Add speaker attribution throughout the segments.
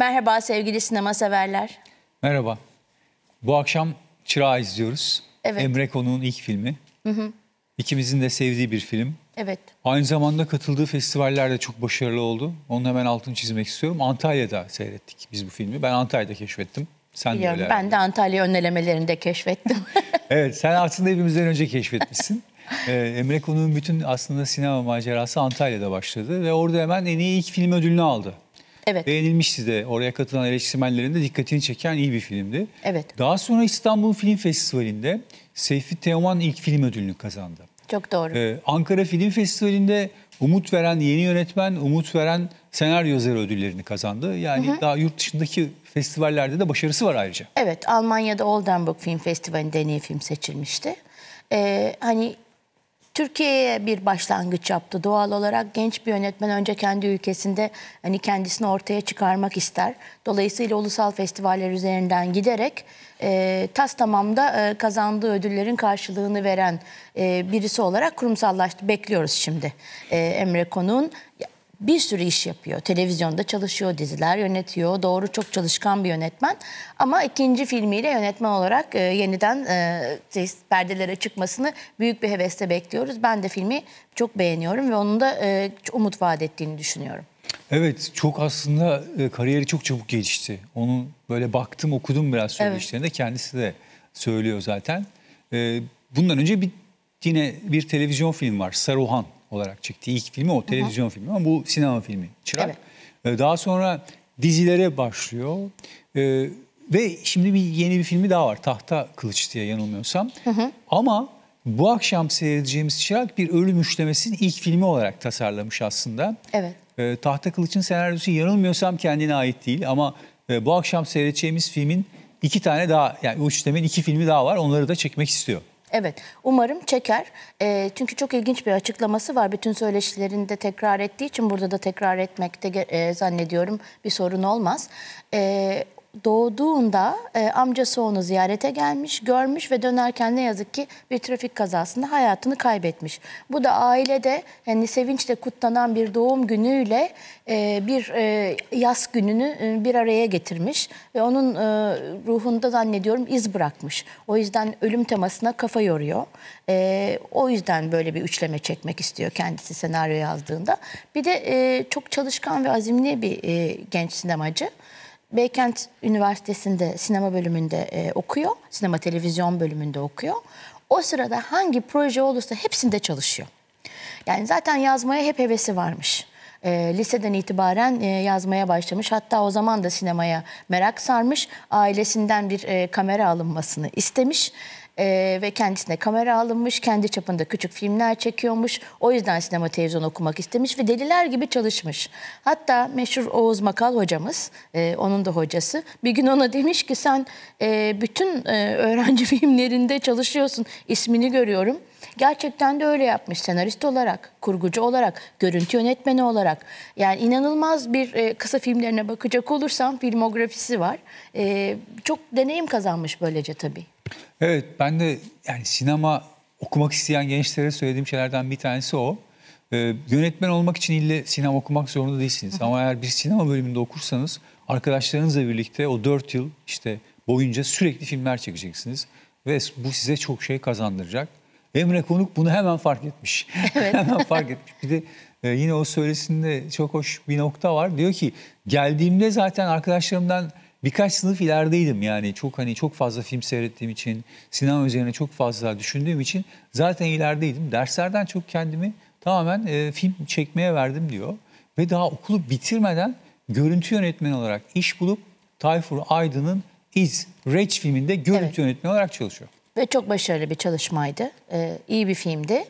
Speaker 1: Merhaba sevgili sinema severler.
Speaker 2: Merhaba. Bu akşam Çırağı izliyoruz. Evet. Emre Konuğ'un ilk filmi. Hı hı. İkimizin de sevdiği bir film. Evet. Aynı zamanda katıldığı festivallerde çok başarılı oldu. Onun hemen altını çizmek istiyorum. Antalya'da seyrettik biz bu filmi. Ben Antalya'da keşfettim. Sen Biliyorum, de öyle. Ben
Speaker 1: herhalde. de Antalya önlemelerinde keşfettim.
Speaker 2: evet, sen aslında hepimizden önce keşfetmişsin. ee, Emre Konuğ'un bütün aslında sinema macerası Antalya'da başladı ve orada hemen en iyi ilk film ödülünü aldı. Evet. Beğenilmişti de oraya katılan eleştirmenlerin de dikkatini çeken iyi bir filmdi. Evet. Daha sonra İstanbul Film Festivali'nde Seyfi Teoman ilk film ödülünü kazandı.
Speaker 1: Çok doğru. Ee,
Speaker 2: Ankara Film Festivali'nde Umut Veren Yeni Yönetmen, Umut Veren Senaryo Yazarı ödüllerini kazandı. Yani hı hı. daha yurt dışındaki festivallerde de başarısı var ayrıca.
Speaker 1: Evet, Almanya'da Oldenburg Film Festivali deney film seçilmişti. Ee, hani Türkiye'ye bir başlangıç yaptı. Doğal olarak genç bir yönetmen önce kendi ülkesinde hani kendisini ortaya çıkarmak ister. Dolayısıyla ulusal festivaller üzerinden giderek e, TAS tamamda e, kazandığı ödüllerin karşılığını veren e, birisi olarak kurumsallaştı. Bekliyoruz şimdi e, Emre Konuğ'un bir sürü iş yapıyor. Televizyonda çalışıyor, diziler yönetiyor. Doğru çok çalışkan bir yönetmen. Ama ikinci filmiyle yönetmen olarak e, yeniden e, perdelere çıkmasını büyük bir hevesle bekliyoruz. Ben de filmi çok beğeniyorum ve onun da e, umut vaat ettiğini düşünüyorum.
Speaker 2: Evet çok aslında e, kariyeri çok çabuk gelişti. Onun böyle baktım okudum biraz söyleşilerinde evet. kendisi de söylüyor zaten. E, bundan önce bir yine bir televizyon film var Saruhan olarak çıktı. İlk filmi o televizyon Hı-hı. filmi ama bu sinema filmi Çırak. Evet. Ee, daha sonra dizilere başlıyor. Ee, ve şimdi bir yeni bir filmi daha var. Tahta Kılıç diye yanılmıyorsam. Hı hı. Ama bu akşam seyredeceğimiz Çırak bir ölüm üçlemesinin ilk filmi olarak tasarlamış aslında. Evet. Ee, Tahta Kılıç'ın senaryosu yanılmıyorsam kendine ait değil ama e, bu akşam seyredeceğimiz filmin iki tane daha yani o üçlemenin iki filmi daha var. Onları da çekmek istiyor.
Speaker 1: Evet umarım çeker. E, çünkü çok ilginç bir açıklaması var. Bütün söyleşilerinde tekrar ettiği için burada da tekrar etmekte e, zannediyorum bir sorun olmaz. E, doğduğunda e, amcası onu ziyarete gelmiş, görmüş ve dönerken ne yazık ki bir trafik kazasında hayatını kaybetmiş. Bu da ailede yani sevinçle kutlanan bir doğum günüyle e, bir e, yaz gününü e, bir araya getirmiş ve onun e, ruhunda zannediyorum iz bırakmış. O yüzden ölüm temasına kafa yoruyor. E, o yüzden böyle bir üçleme çekmek istiyor kendisi senaryo yazdığında. Bir de e, çok çalışkan ve azimli bir e, genç sinemacı. Beykent Üniversitesi'nde sinema bölümünde e, okuyor. Sinema televizyon bölümünde okuyor. O sırada hangi proje olursa hepsinde çalışıyor. Yani zaten yazmaya hep hevesi varmış. E, liseden itibaren e, yazmaya başlamış. Hatta o zaman da sinemaya merak sarmış. Ailesinden bir e, kamera alınmasını istemiş e, ve kendisine kamera alınmış. Kendi çapında küçük filmler çekiyormuş. O yüzden sinema televizyon okumak istemiş ve deliler gibi çalışmış. Hatta meşhur Oğuz Makal hocamız, e, onun da hocası bir gün ona demiş ki sen e, bütün e, öğrenci filmlerinde çalışıyorsun. ismini görüyorum. Gerçekten de öyle yapmış senarist olarak, kurgucu olarak, görüntü yönetmeni olarak. Yani inanılmaz bir e, kısa filmlerine bakacak olursam filmografisi var. E, çok deneyim kazanmış böylece tabii.
Speaker 2: Evet ben de yani sinema okumak isteyen gençlere söylediğim şeylerden bir tanesi o. Ee, yönetmen olmak için illa sinema okumak zorunda değilsiniz. Ama eğer bir sinema bölümünde okursanız arkadaşlarınızla birlikte o dört yıl işte boyunca sürekli filmler çekeceksiniz. Ve bu size çok şey kazandıracak. Emre Konuk bunu hemen fark etmiş. Evet. hemen fark etmiş. Bir de e, yine o söylesinde çok hoş bir nokta var. Diyor ki geldiğimde zaten arkadaşlarımdan birkaç sınıf ilerideydim yani çok hani çok fazla film seyrettiğim için sinema üzerine çok fazla düşündüğüm için zaten ilerideydim. Derslerden çok kendimi tamamen e, film çekmeye verdim diyor ve daha okulu bitirmeden görüntü yönetmeni olarak iş bulup Tayfur Aydın'ın Is Reç filminde görüntü evet. yönetmeni olarak çalışıyor.
Speaker 1: Ve çok başarılı bir çalışmaydı. Ee, iyi bir filmdi.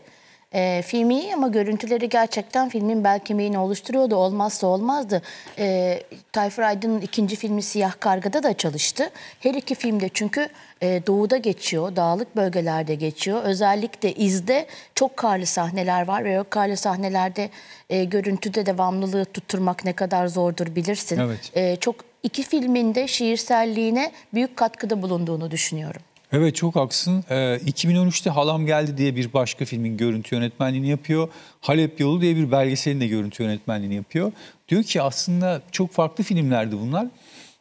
Speaker 1: Ee, film iyi ama görüntüleri gerçekten filmin bel kemiğini oluşturuyordu. Olmazsa olmazdı. Ee, Tayfur Aydın'ın ikinci filmi Siyah Karga'da da çalıştı. Her iki filmde çünkü e, doğuda geçiyor, dağlık bölgelerde geçiyor. Özellikle izde çok karlı sahneler var ve o karlı sahnelerde e, görüntüde devamlılığı tutturmak ne kadar zordur bilirsin. Evet. E, çok iki filminde şiirselliğine büyük katkıda bulunduğunu düşünüyorum.
Speaker 2: Evet çok haksın. Ee, 2013'te Halam Geldi diye bir başka filmin görüntü yönetmenliğini yapıyor. Halep Yolu diye bir belgeselin de görüntü yönetmenliğini yapıyor. Diyor ki aslında çok farklı filmlerdi bunlar.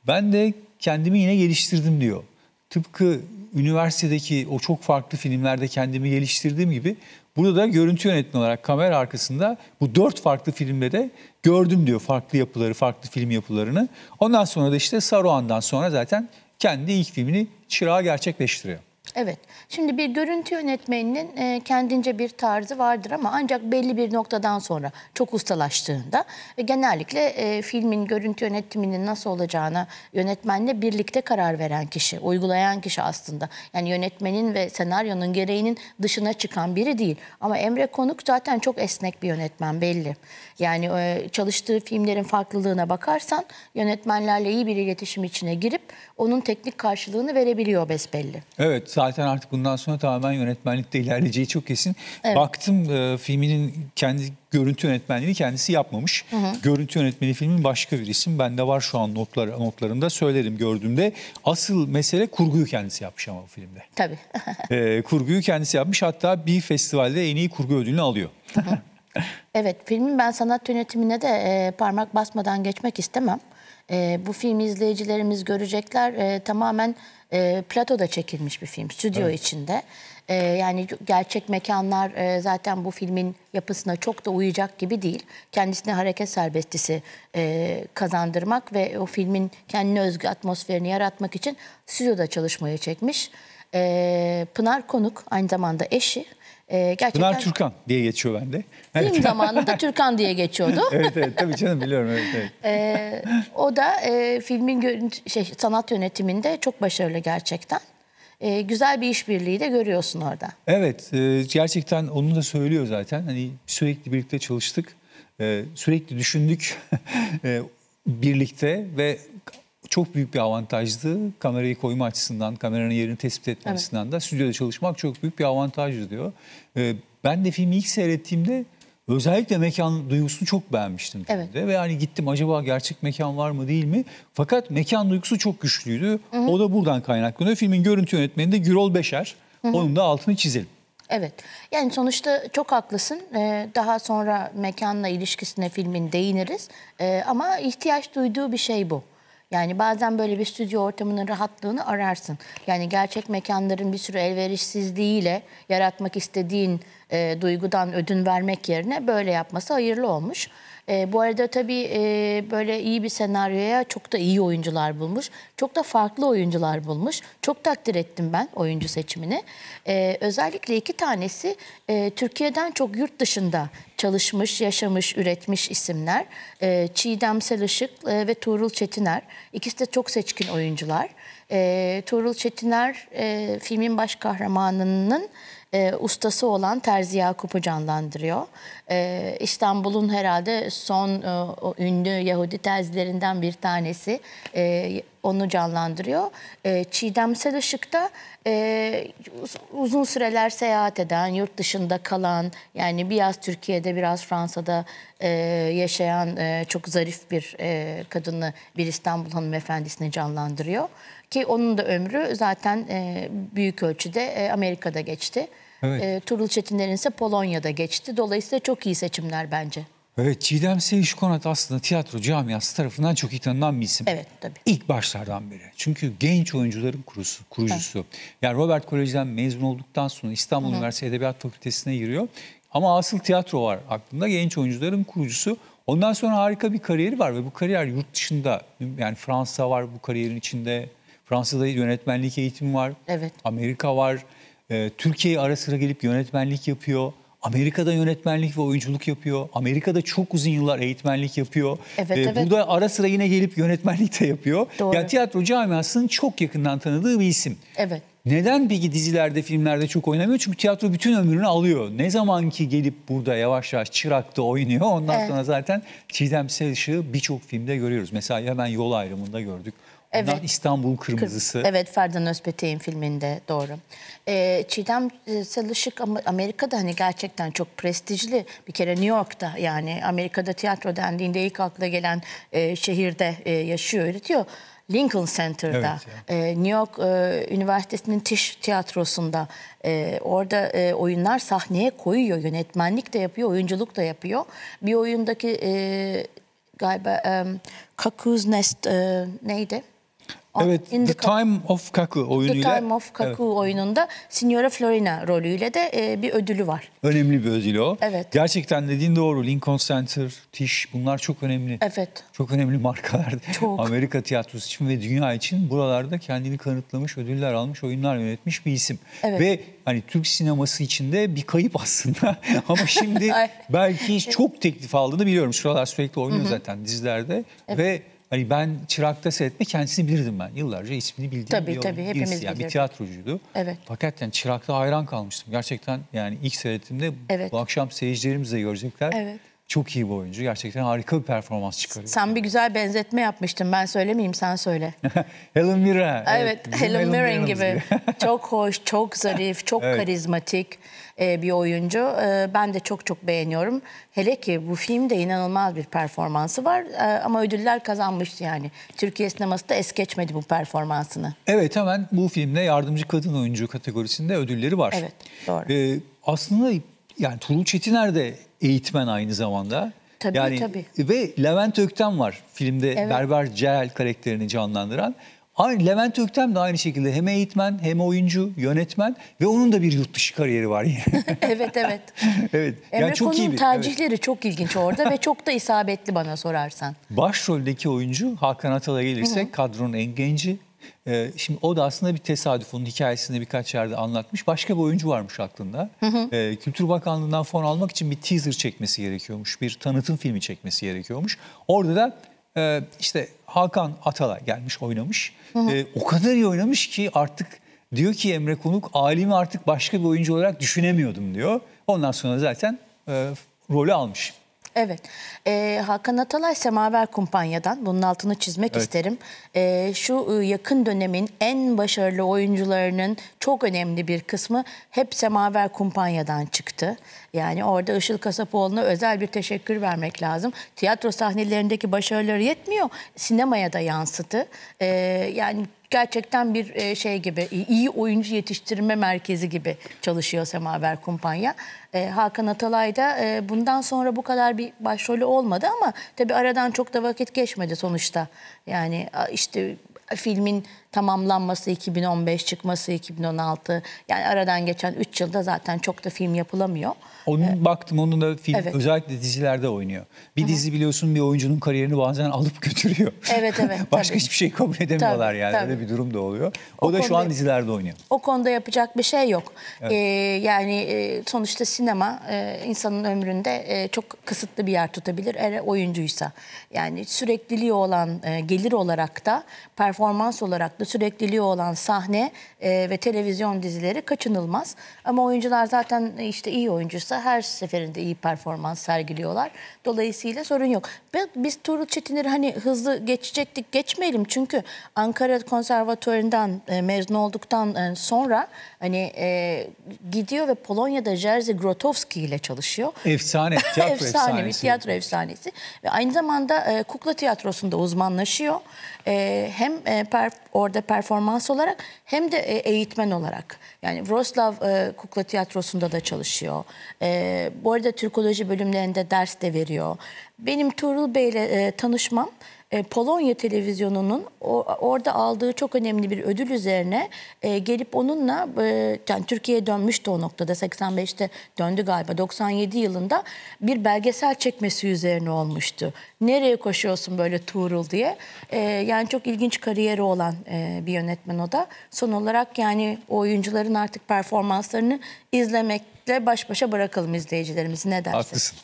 Speaker 2: Ben de kendimi yine geliştirdim diyor. Tıpkı üniversitedeki o çok farklı filmlerde kendimi geliştirdiğim gibi burada da görüntü yönetmeni olarak kamera arkasında bu dört farklı filmde de gördüm diyor farklı yapıları, farklı film yapılarını. Ondan sonra da işte Saruhan'dan sonra zaten kendi ilk filmini çırağa gerçekleştiriyor.
Speaker 1: Evet. Şimdi bir görüntü yönetmeninin e, kendince bir tarzı vardır ama ancak belli bir noktadan sonra çok ustalaştığında e, genellikle e, filmin görüntü yönetiminin nasıl olacağına yönetmenle birlikte karar veren kişi, uygulayan kişi aslında. Yani yönetmenin ve senaryonun gereğinin dışına çıkan biri değil. Ama Emre Konuk zaten çok esnek bir yönetmen belli. Yani çalıştığı filmlerin farklılığına bakarsan yönetmenlerle iyi bir iletişim içine girip onun teknik karşılığını verebiliyor besbelli.
Speaker 2: Evet zaten artık bundan sonra tamamen yönetmenlikte ilerleyeceği çok kesin. Evet. Baktım e, filminin kendi görüntü yönetmenliğini kendisi yapmamış. Hı hı. Görüntü yönetmeni filmin başka bir isim. Bende var şu an notlar, notlarımda söylerim gördüğümde. Asıl mesele kurguyu kendisi yapmış ama bu filmde. Tabii. e, kurguyu kendisi yapmış hatta bir festivalde en iyi kurgu ödülünü alıyor.
Speaker 1: evet filmin ben sanat yönetimine de e, parmak basmadan geçmek istemem. E, bu filmi izleyicilerimiz görecekler. E, tamamen e, ee, platoda çekilmiş bir film, stüdyo evet. içinde. E, yani gerçek mekanlar e, zaten bu filmin yapısına çok da uyacak gibi değil. Kendisine hareket serbestisi e, kazandırmak ve o filmin kendine özgü atmosferini yaratmak için stüdyoda çalışmaya çekmiş. E, Pınar Konuk aynı zamanda eşi. E, gerçekten... Pınar
Speaker 2: Türkan diye geçiyor bende. Evet. Film zamanında
Speaker 1: Türkan diye geçiyordu. evet
Speaker 2: evet tabii canım biliyorum. Evet,
Speaker 1: evet. E, o da e, filmin görüntü, şey, sanat yönetiminde çok başarılı gerçekten. E, güzel bir işbirliği de görüyorsun orada.
Speaker 2: Evet e, gerçekten onu da söylüyor zaten. Hani sürekli birlikte çalıştık. E, sürekli düşündük. e, birlikte ve çok büyük bir avantajdı. Kamerayı koyma açısından, kameranın yerini tespit etme evet. açısından da stüdyoda çalışmak çok büyük bir avantajdı diyor. Ee, ben de filmi ilk seyrettiğimde özellikle mekan duygusunu çok beğenmiştim filmde. Evet. Ve yani gittim acaba gerçek mekan var mı değil mi? Fakat mekan duygusu çok güçlüydü. Hı hı. O da buradan kaynaklanıyor. Filmin görüntü yönetmeni de Gürol Beşer. Hı hı. Onun da altını çizelim.
Speaker 1: Evet. Yani sonuçta çok haklısın. Ee, daha sonra mekanla ilişkisine filmin değiniriz. Ee, ama ihtiyaç duyduğu bir şey bu. Yani bazen böyle bir stüdyo ortamının rahatlığını ararsın. Yani gerçek mekanların bir sürü elverişsizliğiyle yaratmak istediğin e, duygudan ödün vermek yerine böyle yapması hayırlı olmuş. E, bu arada tabii e, böyle iyi bir senaryoya çok da iyi oyuncular bulmuş. Çok da farklı oyuncular bulmuş. Çok takdir ettim ben oyuncu seçimini. E, özellikle iki tanesi e, Türkiye'den çok yurt dışında çalışmış, yaşamış, üretmiş isimler. E, Çiğdem Selışık e, ve Tuğrul Çetiner. İkisi de çok seçkin oyuncular. E, Tuğrul Çetiner e, filmin baş kahramanının e, ustası olan Terzi Yakup'u canlandırıyor. E, İstanbul'un herhalde son e, ünlü Yahudi terzilerinden bir tanesi. E, onu canlandırıyor. E, Çiğdemsel Işık'ta e, uzun süreler seyahat eden, yurt dışında kalan, yani biraz Türkiye'de biraz Fransa'da e, yaşayan e, çok zarif bir e, kadını, bir İstanbul hanımefendisini canlandırıyor. Ki onun da ömrü zaten e, büyük ölçüde e, Amerika'da geçti. Evet. E, Turul Çetinler'in ise Polonya'da geçti. Dolayısıyla çok iyi seçimler bence.
Speaker 2: Evet Çiğdem Seyişkonat aslında tiyatro camiası tarafından çok iyi tanınan bir isim. Evet tabii. İlk başlardan beri. Çünkü genç oyuncuların kurusu, kurucusu. Evet. Yani Robert Kolej'den mezun olduktan sonra İstanbul Üniversitesi Edebiyat Fakültesine giriyor. Ama asıl tiyatro var aklında genç oyuncuların kurucusu. Ondan sonra harika bir kariyeri var ve bu kariyer yurt dışında yani Fransa var bu kariyerin içinde. Fransa'da yönetmenlik eğitimi var. Evet. Amerika var. Ee, Türkiye'ye ara sıra gelip yönetmenlik yapıyor. Amerika'da yönetmenlik ve oyunculuk yapıyor. Amerika'da çok uzun yıllar eğitmenlik yapıyor. Evet, ee, evet. Burada ara sıra yine gelip yönetmenlik de yapıyor. Doğru. Yani tiyatro camiasının çok yakından tanıdığı bir isim. Evet. Neden peki dizilerde, filmlerde çok oynamıyor? Çünkü tiyatro bütün ömrünü alıyor. Ne zaman ki gelip burada yavaş yavaş çırakta oynuyor ondan evet. sonra zaten Çiğdem Selışık'ı birçok filmde görüyoruz. Mesela hemen yol ayrımında gördük. Evet. İstanbul Kırmızısı. Evet
Speaker 1: Ferdan Özpetek'in filminde doğru. Ee, Çiğdem e, Salışık Amerika'da hani gerçekten çok prestijli. Bir kere New York'ta yani Amerika'da tiyatro dendiğinde ilk akla gelen e, şehirde e, yaşıyor, öğretiyor. Lincoln Center'da, evet, yani. E, New York e, Üniversitesi'nin Tisch Tiyatrosu'nda orada oyunlar sahneye koyuyor. Yönetmenlik de yapıyor, oyunculuk da yapıyor. Bir oyundaki galiba e, Cuckoo's Nest neydi?
Speaker 2: Evet, in The, the Time of Kaku oyunuyla. The Time of Kaku evet.
Speaker 1: oyununda Signora Florina rolüyle de e, bir ödülü var.
Speaker 2: Önemli bir ödül o. Evet. Gerçekten dediğin doğru. Lincoln Center, Tish, bunlar çok önemli. Evet. Çok önemli markalar. Çok. Amerika tiyatrosu için ve dünya için buralarda kendini kanıtlamış, ödüller almış, oyunlar yönetmiş bir isim. Evet. Ve hani Türk sineması içinde bir kayıp aslında. Ama şimdi belki çok teklif aldığını biliyorum. Şuralar sürekli oynuyor Hı -hı. zaten dizilerde. Evet. Ve Hani ben Çırak'ta seyretme kendisini bilirdim ben. Yıllarca ismini bildiğim tabii, bir, tabii, hepimiz birisi, yani bir tiyatrocuydu. Evet. Fakat yani Çırak'ta hayran kalmıştım. Gerçekten yani ilk seyretimde evet. bu akşam seyircilerimiz de görecekler. Evet. Çok iyi bir oyuncu. Gerçekten harika bir performans çıkarıyor.
Speaker 1: Sen bir güzel benzetme yapmıştın. Ben söylemeyeyim sen söyle.
Speaker 2: Helen Mirren. Evet,
Speaker 1: evet Helen, Mirren gibi. çok hoş, çok zarif, çok evet. karizmatik e, bir oyuncu. E, ben de çok çok beğeniyorum. Hele ki bu filmde inanılmaz bir performansı var e, ama ödüller kazanmıştı yani. Türkiye sineması da es geçmedi bu performansını.
Speaker 2: Evet hemen bu filmde yardımcı kadın oyuncu kategorisinde ödülleri var. Evet, doğru. aslında yani Tuğrul Çetiner de eğitmen aynı zamanda. Tabii yani, tabii. Ve Levent Öktem var filmde evet. Berber Cel karakterini canlandıran. Aynı Levent Öktem de aynı şekilde hem eğitmen hem oyuncu, yönetmen ve onun da bir yurt dışı kariyeri var yine.
Speaker 1: evet evet.
Speaker 2: evet. Emre yani çok iyi bir, tercihleri
Speaker 1: evet. çok ilginç orada ve çok da isabetli bana sorarsan.
Speaker 2: Başroldeki oyuncu Hakan Atal'a gelirsek kadronun en genci, ee, şimdi o da aslında bir tesadüf. Onun hikayesini birkaç yerde anlatmış. Başka bir oyuncu varmış aklında. Hı hı. Ee, Kültür Bakanlığı'ndan fon almak için bir teaser çekmesi gerekiyormuş. Bir tanıtım filmi çekmesi gerekiyormuş. Orada da e, işte Hakan Atala gelmiş oynamış. Hı hı. Ee, o kadar iyi oynamış ki artık diyor ki Emre Konuk alimi artık başka bir oyuncu olarak düşünemiyordum diyor. Ondan sonra zaten e, rolü almış.
Speaker 1: Evet. Ee, Hakan Atalay Semaver Kumpanya'dan bunun altını çizmek evet. isterim. Ee, şu e, yakın dönemin en başarılı oyuncularının çok önemli bir kısmı hep Semaver Kumpanya'dan çıktı. Yani orada Işıl Kasapoğlu'na özel bir teşekkür vermek lazım. Tiyatro sahnelerindeki başarıları yetmiyor. Sinemaya da yansıdı. Ee, yani gerçekten bir e, şey gibi iyi oyuncu yetiştirme merkezi gibi çalışıyor Semaver Kumpanya. E, Hakan Atalay da e, bundan sonra bu kadar bir başrolü olmadı ama tabii aradan çok da vakit geçmedi sonuçta. Yani işte filmin Tamamlanması 2015, çıkması 2016. Yani aradan geçen 3 yılda zaten çok da film yapılamıyor.
Speaker 2: Onun ee, baktım onun da film evet. özellikle dizilerde oynuyor. Bir Hı-hı. dizi biliyorsun bir oyuncunun kariyerini bazen alıp götürüyor. Evet evet. Başka tabii. hiçbir şey kabul edemiyorlar tabii, yani tabii. öyle bir durum da oluyor. O, o da konuda, şu an dizilerde oynuyor.
Speaker 1: O konuda yapacak bir şey yok. Evet. Ee, yani e, sonuçta sinema e, insanın ömründe e, çok kısıtlı bir yer tutabilir eğer oyuncuysa. Yani sürekliliği olan gelir olarak da performans olarak süratli sürekliliği olan sahne e, ve televizyon dizileri kaçınılmaz. Ama oyuncular zaten işte iyi oyuncuysa her seferinde iyi performans sergiliyorlar. Dolayısıyla sorun yok. Biz Tuğrul Çetinleri hani hızlı geçecektik geçmeyelim. Çünkü Ankara Konservatuarından e, mezun olduktan e, sonra hani e, gidiyor ve Polonya'da Jerzy Grotowski ile çalışıyor.
Speaker 2: Efsane, tiyatro efsane, efsanesi. Bir tiyatro
Speaker 1: efsanesi. Ve aynı zamanda e, kukla tiyatrosunda uzmanlaşıyor. E, hem e, per, orada orada performans olarak hem de e, eğitmen olarak. Yani Wroclaw e, Kukla Tiyatrosu'nda da çalışıyor. E, bu arada Türkoloji bölümlerinde ders de veriyor. Benim Tuğrul Bey'le e, tanışmam e, Polonya televizyonunun orada aldığı çok önemli bir ödül üzerine e, gelip onunla e, yani Türkiye'ye dönmüştü o noktada 85'te döndü galiba 97 yılında bir belgesel çekmesi üzerine olmuştu. Nereye koşuyorsun böyle Tuğrul diye. yani çok ilginç kariyeri olan bir yönetmen o da. Son olarak yani oyuncuların artık performanslarını izlemekle baş başa bırakalım izleyicilerimizi ne dersin? Haklısın.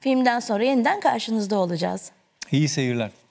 Speaker 1: Filmden sonra yeniden karşınızda olacağız.
Speaker 2: y celular.